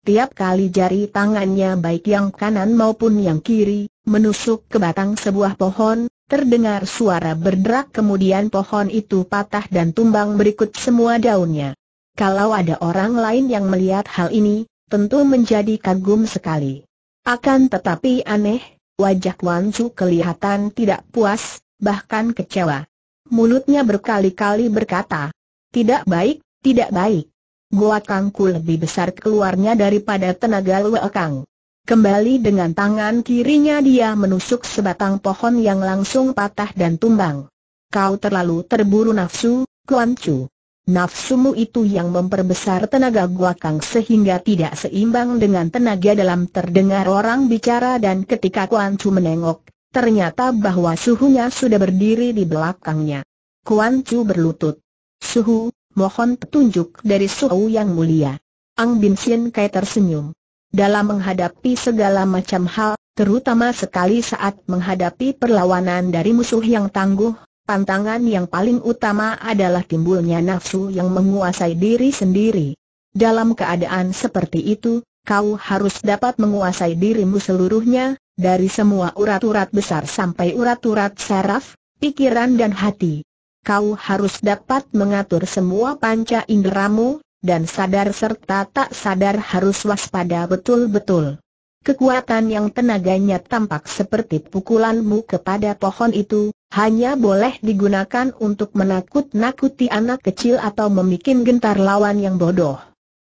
Tiap kali jari tangannya baik yang kanan maupun yang kiri, menusuk ke batang sebuah pohon, terdengar suara berderak kemudian pohon itu patah dan tumbang berikut semua daunnya. Kalau ada orang lain yang melihat hal ini, tentu menjadi kagum sekali. Akan tetapi aneh, wajah Wan Chu kelihatan tidak puas, bahkan kecewa. Mulutnya berkali-kali berkata, tidak baik, tidak baik. Goa Kangku lebih besar keluarnya daripada tenaga Lue Kang. Kembali dengan tangan kirinya dia menusuk sebatang pohon yang langsung patah dan tumbang. Kau terlalu terburu nafsu, Kuan Chu. Nafsumu itu yang memperbesar tenaga gua kang sehingga tidak seimbang dengan tenaga dalam terdengar orang bicara dan ketika Kuan Chu menengok, ternyata bahwa suhunya sudah berdiri di belakangnya. Kuan Chu berlutut. Suhu, mohon petunjuk dari suhu yang mulia. Ang Bin Sien Kai tersenyum. Dalam menghadapi segala macam hal, terutama sekali saat menghadapi perlawanan dari musuh yang tangguh, Pantangan yang paling utama adalah timbulnya nafsu yang menguasai diri sendiri. Dalam keadaan seperti itu, kau harus dapat menguasai dirimu seluruhnya, dari semua urat-urat besar sampai urat-urat saraf, pikiran dan hati. Kau harus dapat mengatur semua panca inderamu, dan sadar serta tak sadar harus waspada betul-betul. Kekuatan yang tenaganya tampak seperti pukulanmu kepada pohon itu, hanya boleh digunakan untuk menakut-nakuti anak kecil atau memikin gentar lawan yang bodoh.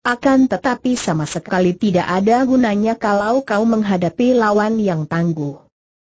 Akan tetapi sama sekali tidak ada gunanya kalau kau menghadapi lawan yang tangguh.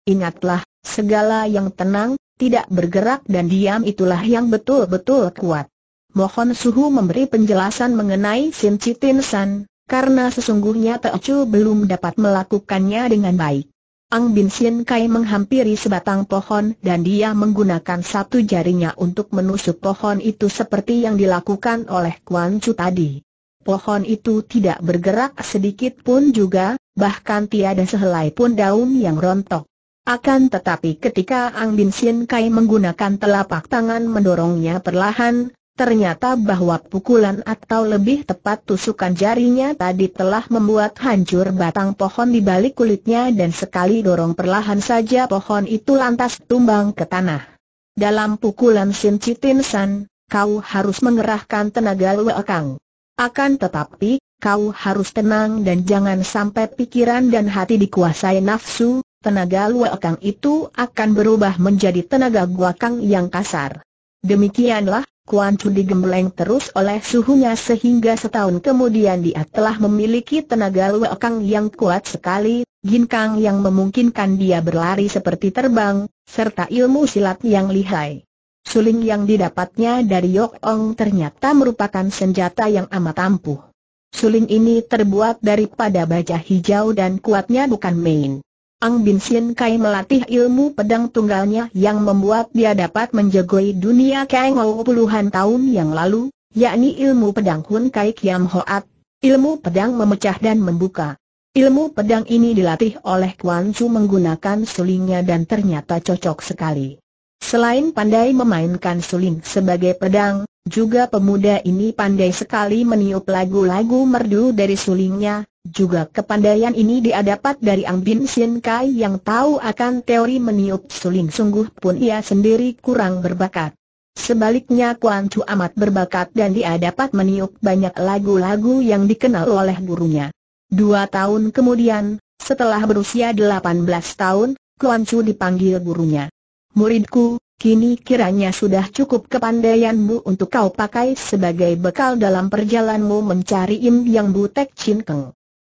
Ingatlah, segala yang tenang, tidak bergerak dan diam itulah yang betul-betul kuat. Mohon Suhu memberi penjelasan mengenai Sin Chitin San, karena sesungguhnya Teocu belum dapat melakukannya dengan baik. Ang Bin Sien Kai menghampiri sebatang pohon dan dia menggunakan satu jarinya untuk menusuk pohon itu seperti yang dilakukan oleh Kuan Chu tadi. Pohon itu tidak bergerak sedikit pun juga, bahkan tiada sehelai pun daun yang rontok. Akan tetapi ketika Ang Bin Sien Kai menggunakan telapak tangan mendorongnya perlahan, Ternyata bahwa pukulan atau lebih tepat tusukan jarinya tadi telah membuat hancur batang pohon di balik kulitnya dan sekali dorong perlahan saja pohon itu lantas tumbang ke tanah. Dalam pukulan Sin Chitin San, kau harus mengerahkan tenaga luakang. Akan tetapi, kau harus tenang dan jangan sampai pikiran dan hati dikuasai nafsu, tenaga luakang itu akan berubah menjadi tenaga guakang yang kasar. Demikianlah, Kuan Chu digembleng terus oleh suhunya sehingga setahun kemudian dia telah memiliki tenaga luakang yang kuat sekali, ginkang yang memungkinkan dia berlari seperti terbang, serta ilmu silat yang lihai. Suling yang didapatnya dari Yok Ong ternyata merupakan senjata yang amat ampuh. Suling ini terbuat daripada baja hijau dan kuatnya bukan main. Ang Bin Sien Kai melatih ilmu pedang tunggalnya yang membuat dia dapat menjagoi dunia Ou puluhan tahun yang lalu, yakni ilmu pedang Hun Kai Kiam Hoat, ilmu pedang memecah dan membuka. Ilmu pedang ini dilatih oleh Kwan Chu menggunakan sulingnya dan ternyata cocok sekali. Selain pandai memainkan suling sebagai pedang, juga pemuda ini pandai sekali meniup lagu-lagu merdu dari sulingnya, juga kepandaian ini diadapat dari Ang Bin Sien Kai yang tahu akan teori meniup suling sungguh pun ia sendiri kurang berbakat. Sebaliknya Kuan Chu amat berbakat dan dia dapat meniup banyak lagu-lagu yang dikenal oleh gurunya. Dua tahun kemudian, setelah berusia 18 tahun, Kuan Chu dipanggil gurunya muridku, kini kiranya sudah cukup kepandaianmu untuk kau pakai sebagai bekal dalam perjalanmu mencari Im Yang Butek Chin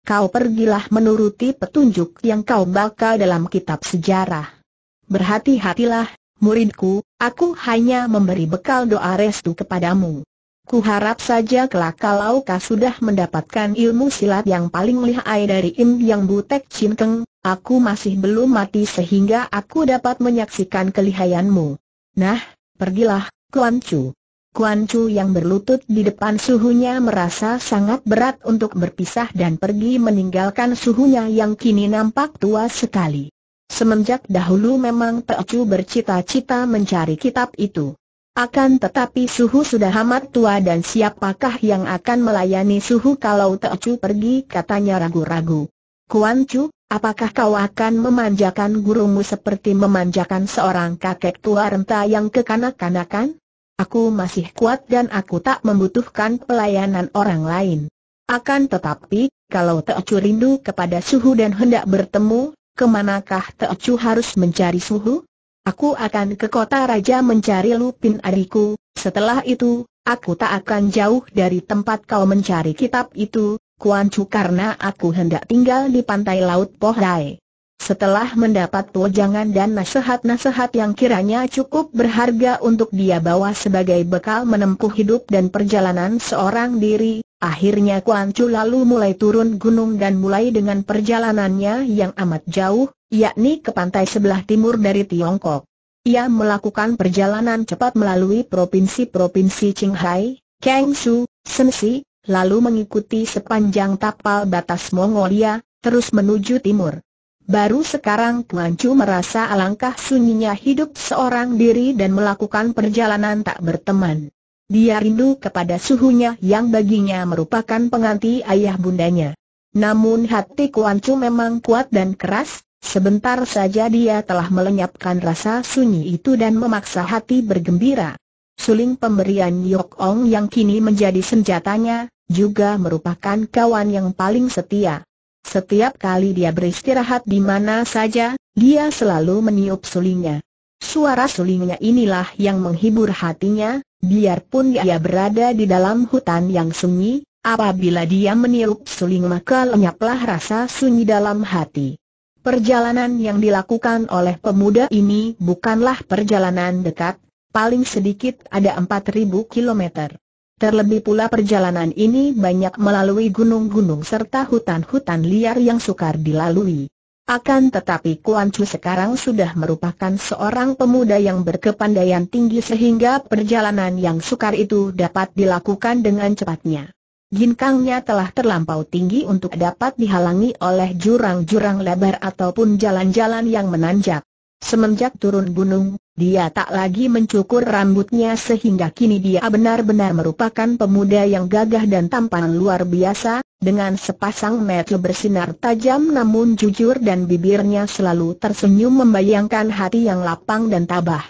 Kau pergilah menuruti petunjuk yang kau baca dalam kitab sejarah. Berhati-hatilah, muridku, aku hanya memberi bekal doa restu kepadamu. Kuharap saja kelak kalau kau sudah mendapatkan ilmu silat yang paling lihai dari Im Yang Butek Chin Aku masih belum mati sehingga aku dapat menyaksikan kelihayanmu. Nah, pergilah, Kuan Chu. Kuan Chu yang berlutut di depan suhunya merasa sangat berat untuk berpisah dan pergi meninggalkan suhunya yang kini nampak tua sekali. Semenjak dahulu memang Chu bercita-cita mencari kitab itu. Akan tetapi suhu sudah amat tua dan siapakah yang akan melayani suhu kalau Teochu pergi katanya ragu-ragu. Kuan Chu, Apakah kau akan memanjakan gurumu seperti memanjakan seorang kakek tua renta yang kekanak-kanakan? Aku masih kuat dan aku tak membutuhkan pelayanan orang lain. Akan tetapi, kalau Teocu rindu kepada suhu dan hendak bertemu, kemanakah Teocu harus mencari suhu? Aku akan ke kota raja mencari Lupin adikku, setelah itu, aku tak akan jauh dari tempat kau mencari kitab itu, Kuan Chu karena aku hendak tinggal di pantai laut Pohai. Setelah mendapat wejangan dan nasihat-nasihat yang kiranya cukup berharga untuk dia bawa sebagai bekal menempuh hidup dan perjalanan seorang diri, akhirnya Kuan Chu lalu mulai turun gunung dan mulai dengan perjalanannya yang amat jauh, yakni ke pantai sebelah timur dari Tiongkok. Ia melakukan perjalanan cepat melalui provinsi-provinsi Qinghai, Kangshu, Sensi, lalu mengikuti sepanjang tapal batas Mongolia, terus menuju timur. Baru sekarang Tuan Chu merasa alangkah sunyinya hidup seorang diri dan melakukan perjalanan tak berteman. Dia rindu kepada suhunya yang baginya merupakan pengganti ayah bundanya. Namun hati Chu memang kuat dan keras, sebentar saja dia telah melenyapkan rasa sunyi itu dan memaksa hati bergembira. Suling pemberian Yok Ong yang kini menjadi senjatanya, juga merupakan kawan yang paling setia. Setiap kali dia beristirahat di mana saja, dia selalu meniup sulingnya. Suara sulingnya inilah yang menghibur hatinya, biarpun dia berada di dalam hutan yang sunyi, apabila dia meniup suling maka lenyaplah rasa sunyi dalam hati. Perjalanan yang dilakukan oleh pemuda ini bukanlah perjalanan dekat, paling sedikit ada 4.000 km. Terlebih pula perjalanan ini banyak melalui gunung-gunung serta hutan-hutan liar yang sukar dilalui. Akan tetapi Kuan Chu sekarang sudah merupakan seorang pemuda yang berkepandaian tinggi sehingga perjalanan yang sukar itu dapat dilakukan dengan cepatnya. Ginkangnya telah terlampau tinggi untuk dapat dihalangi oleh jurang-jurang lebar ataupun jalan-jalan yang menanjak. Semenjak turun gunung, dia tak lagi mencukur rambutnya sehingga kini dia benar-benar merupakan pemuda yang gagah dan tampan luar biasa, dengan sepasang mata bersinar tajam namun jujur dan bibirnya selalu tersenyum membayangkan hati yang lapang dan tabah.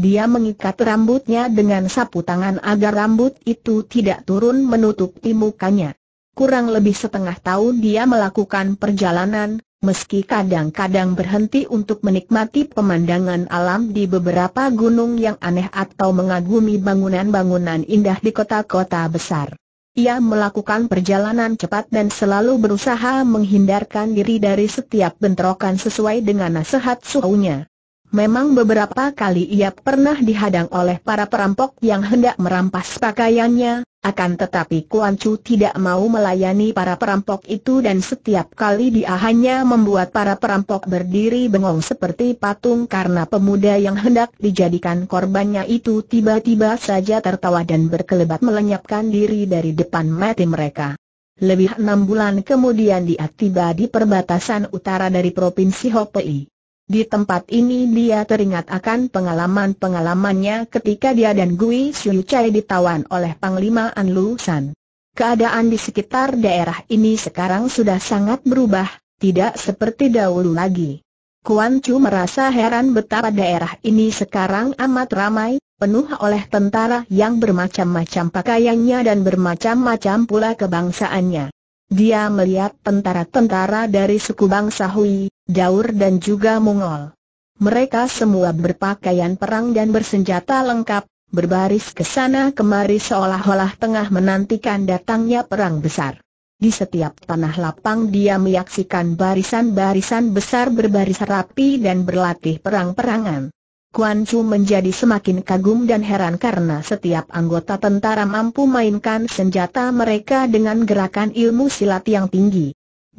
Dia mengikat rambutnya dengan sapu tangan agar rambut itu tidak turun menutupi mukanya. Kurang lebih setengah tahun dia melakukan perjalanan, meski kadang-kadang berhenti untuk menikmati pemandangan alam di beberapa gunung yang aneh atau mengagumi bangunan-bangunan indah di kota-kota besar. Ia melakukan perjalanan cepat dan selalu berusaha menghindarkan diri dari setiap bentrokan sesuai dengan nasihat suhunya. Memang beberapa kali ia pernah dihadang oleh para perampok yang hendak merampas pakaiannya, akan tetapi Kuan Chu tidak mau melayani para perampok itu dan setiap kali dia hanya membuat para perampok berdiri bengong seperti patung karena pemuda yang hendak dijadikan korbannya itu tiba-tiba saja tertawa dan berkelebat melenyapkan diri dari depan mati mereka. Lebih enam bulan kemudian dia tiba di perbatasan utara dari Provinsi Hopei. Di tempat ini dia teringat akan pengalaman-pengalamannya ketika dia dan Gui Xiu Chai ditawan oleh Panglima An Lu San. Keadaan di sekitar daerah ini sekarang sudah sangat berubah, tidak seperti dahulu lagi. Kuan Chu merasa heran betapa daerah ini sekarang amat ramai, penuh oleh tentara yang bermacam-macam pakaiannya dan bermacam-macam pula kebangsaannya. Dia melihat tentara-tentara dari suku bangsa Hui, Daur dan juga Mongol. Mereka semua berpakaian perang dan bersenjata lengkap, berbaris ke sana kemari seolah-olah tengah menantikan datangnya perang besar. Di setiap tanah lapang dia menyaksikan barisan-barisan besar berbaris rapi dan berlatih perang-perangan. Kuan Chu menjadi semakin kagum dan heran karena setiap anggota tentara mampu mainkan senjata mereka dengan gerakan ilmu silat yang tinggi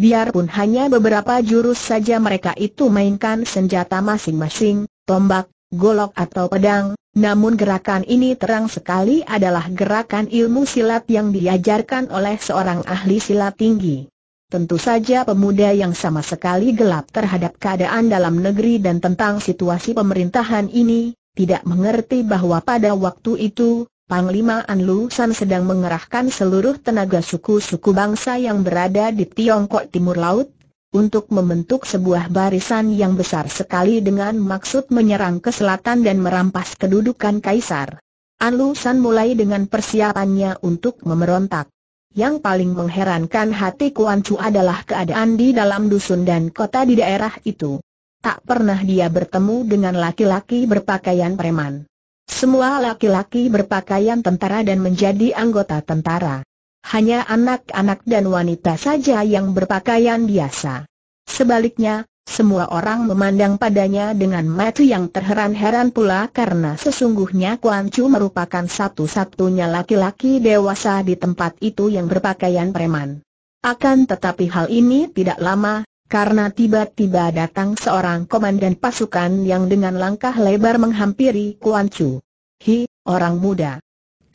biarpun hanya beberapa jurus saja mereka itu mainkan senjata masing-masing, tombak, golok atau pedang, namun gerakan ini terang sekali adalah gerakan ilmu silat yang diajarkan oleh seorang ahli silat tinggi. Tentu saja pemuda yang sama sekali gelap terhadap keadaan dalam negeri dan tentang situasi pemerintahan ini, tidak mengerti bahwa pada waktu itu, Panglima Anlu San sedang mengerahkan seluruh tenaga suku-suku bangsa yang berada di Tiongkok Timur Laut, untuk membentuk sebuah barisan yang besar sekali dengan maksud menyerang ke selatan dan merampas kedudukan kaisar. Anlu San mulai dengan persiapannya untuk memerontak. Yang paling mengherankan hati Kuan Chu adalah keadaan di dalam dusun dan kota di daerah itu. Tak pernah dia bertemu dengan laki-laki berpakaian preman. Semua laki-laki berpakaian tentara dan menjadi anggota tentara. Hanya anak-anak dan wanita saja yang berpakaian biasa. Sebaliknya, semua orang memandang padanya dengan mata yang terheran-heran pula karena sesungguhnya Kuan Chu merupakan satu-satunya laki-laki dewasa di tempat itu yang berpakaian preman. Akan tetapi hal ini tidak lama, karena tiba-tiba datang seorang komandan pasukan yang dengan langkah lebar menghampiri Kuan Chu. Hi, orang muda.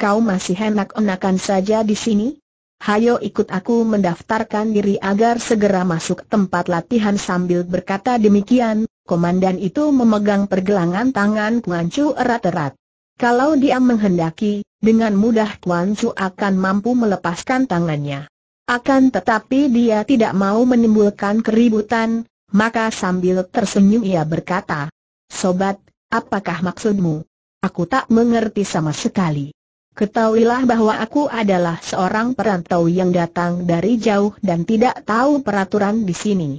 Kau masih enak-enakan saja di sini? Hayo ikut aku mendaftarkan diri agar segera masuk tempat latihan sambil berkata demikian, komandan itu memegang pergelangan tangan Kuan Chu erat-erat. Kalau dia menghendaki, dengan mudah Kuan Chu akan mampu melepaskan tangannya. Akan tetapi dia tidak mau menimbulkan keributan, maka sambil tersenyum ia berkata, Sobat, apakah maksudmu? Aku tak mengerti sama sekali. Ketahuilah bahwa aku adalah seorang perantau yang datang dari jauh dan tidak tahu peraturan di sini.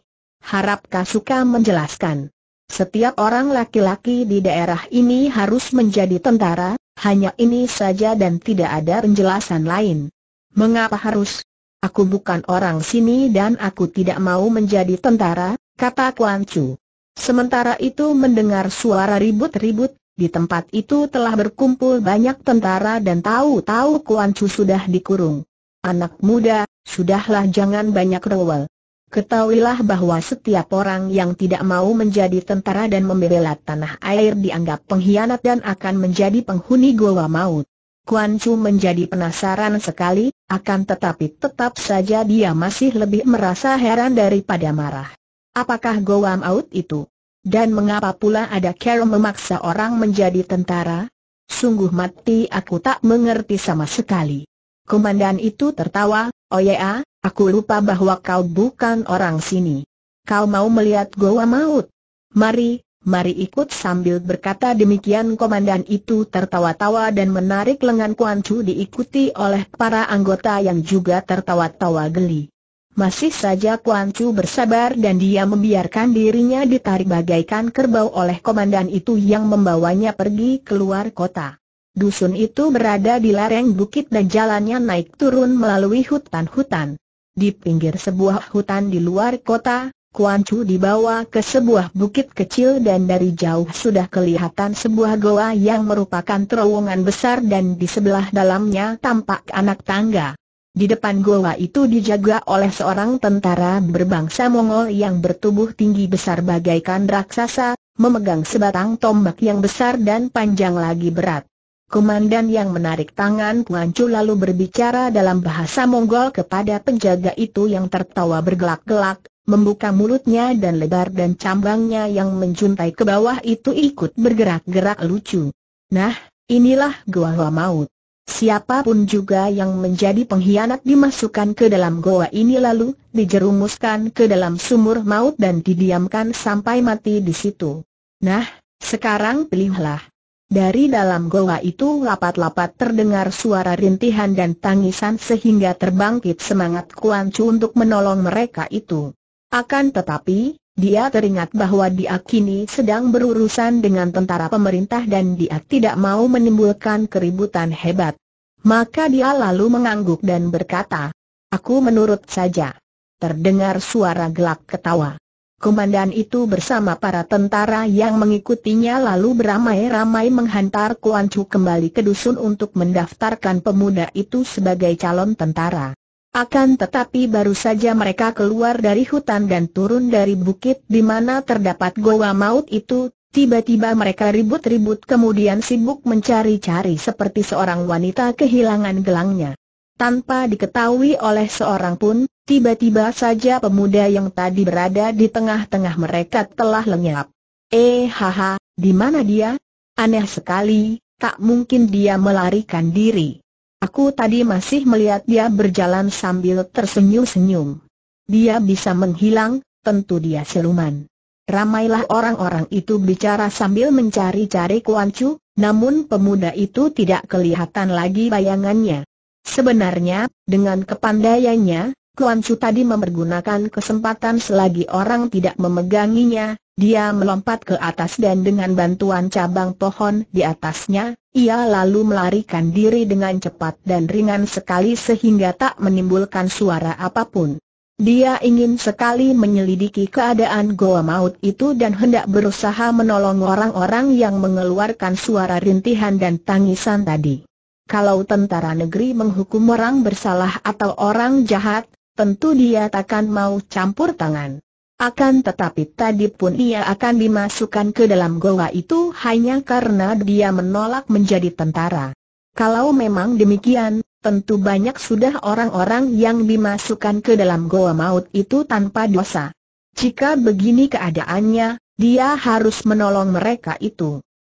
Harap Kasuka menjelaskan. Setiap orang laki-laki di daerah ini harus menjadi tentara, hanya ini saja dan tidak ada penjelasan lain. Mengapa harus? Aku bukan orang sini dan aku tidak mau menjadi tentara, kata Kuan Chu. Sementara itu mendengar suara ribut-ribut, di tempat itu telah berkumpul banyak tentara dan tahu-tahu Kuan Chu sudah dikurung. Anak muda, sudahlah jangan banyak rewel. Ketahuilah bahwa setiap orang yang tidak mau menjadi tentara dan membela tanah air dianggap pengkhianat dan akan menjadi penghuni goa maut. Kuan Chu menjadi penasaran sekali, akan tetapi tetap saja dia masih lebih merasa heran daripada marah. Apakah Goam Out itu? Dan mengapa pula ada Carol memaksa orang menjadi tentara? Sungguh mati aku tak mengerti sama sekali. Komandan itu tertawa, oh ya, aku lupa bahwa kau bukan orang sini. Kau mau melihat Goa Maut? Mari, mari ikut sambil berkata demikian komandan itu tertawa-tawa dan menarik lengan Kuan Chu diikuti oleh para anggota yang juga tertawa-tawa geli. Masih saja Kuan Chu bersabar dan dia membiarkan dirinya ditarik bagaikan kerbau oleh komandan itu yang membawanya pergi keluar kota. Dusun itu berada di lereng bukit dan jalannya naik turun melalui hutan-hutan. Di pinggir sebuah hutan di luar kota, Kuan Chu dibawa ke sebuah bukit kecil dan dari jauh sudah kelihatan sebuah goa yang merupakan terowongan besar dan di sebelah dalamnya tampak anak tangga. Di depan goa itu dijaga oleh seorang tentara berbangsa Mongol yang bertubuh tinggi besar bagaikan raksasa, memegang sebatang tombak yang besar dan panjang lagi berat. Komandan yang menarik tangan Kuan Chu lalu berbicara dalam bahasa Mongol kepada penjaga itu yang tertawa bergelak-gelak, membuka mulutnya dan lebar dan cambangnya yang menjuntai ke bawah itu ikut bergerak-gerak lucu. Nah, inilah goa Hua maut. Siapapun juga yang menjadi pengkhianat dimasukkan ke dalam goa ini lalu dijerumuskan ke dalam sumur maut dan didiamkan sampai mati di situ. Nah, sekarang pilihlah. Dari dalam goa itu lapat-lapat terdengar suara rintihan dan tangisan sehingga terbangkit semangat Kuan Chu untuk menolong mereka itu. Akan tetapi, dia teringat bahwa dia kini sedang berurusan dengan tentara pemerintah dan dia tidak mau menimbulkan keributan hebat. Maka dia lalu mengangguk dan berkata, Aku menurut saja. Terdengar suara gelak ketawa. Komandan itu bersama para tentara yang mengikutinya lalu beramai-ramai menghantar Kuan Chu kembali ke dusun untuk mendaftarkan pemuda itu sebagai calon tentara. Akan tetapi baru saja mereka keluar dari hutan dan turun dari bukit di mana terdapat goa maut itu, tiba-tiba mereka ribut-ribut kemudian sibuk mencari-cari seperti seorang wanita kehilangan gelangnya. Tanpa diketahui oleh seorang pun, tiba-tiba saja pemuda yang tadi berada di tengah-tengah mereka telah lenyap. Eh haha, di mana dia? Aneh sekali, tak mungkin dia melarikan diri. Aku tadi masih melihat dia berjalan sambil tersenyum-senyum. Dia bisa menghilang, tentu dia siluman. Ramailah orang-orang itu bicara sambil mencari-cari Kuan Chu, namun pemuda itu tidak kelihatan lagi bayangannya. Sebenarnya, dengan kepandaiannya, Kuan Chu tadi mempergunakan kesempatan selagi orang tidak memeganginya, dia melompat ke atas dan dengan bantuan cabang pohon di atasnya, ia lalu melarikan diri dengan cepat dan ringan sekali sehingga tak menimbulkan suara apapun. Dia ingin sekali menyelidiki keadaan goa maut itu dan hendak berusaha menolong orang-orang yang mengeluarkan suara rintihan dan tangisan tadi. Kalau tentara negeri menghukum orang bersalah atau orang jahat, tentu dia takkan mau campur tangan. Akan tetapi tadi pun ia akan dimasukkan ke dalam goa itu hanya karena dia menolak menjadi tentara. Kalau memang demikian, tentu banyak sudah orang-orang yang dimasukkan ke dalam goa maut itu tanpa dosa. Jika begini keadaannya, dia harus menolong mereka itu.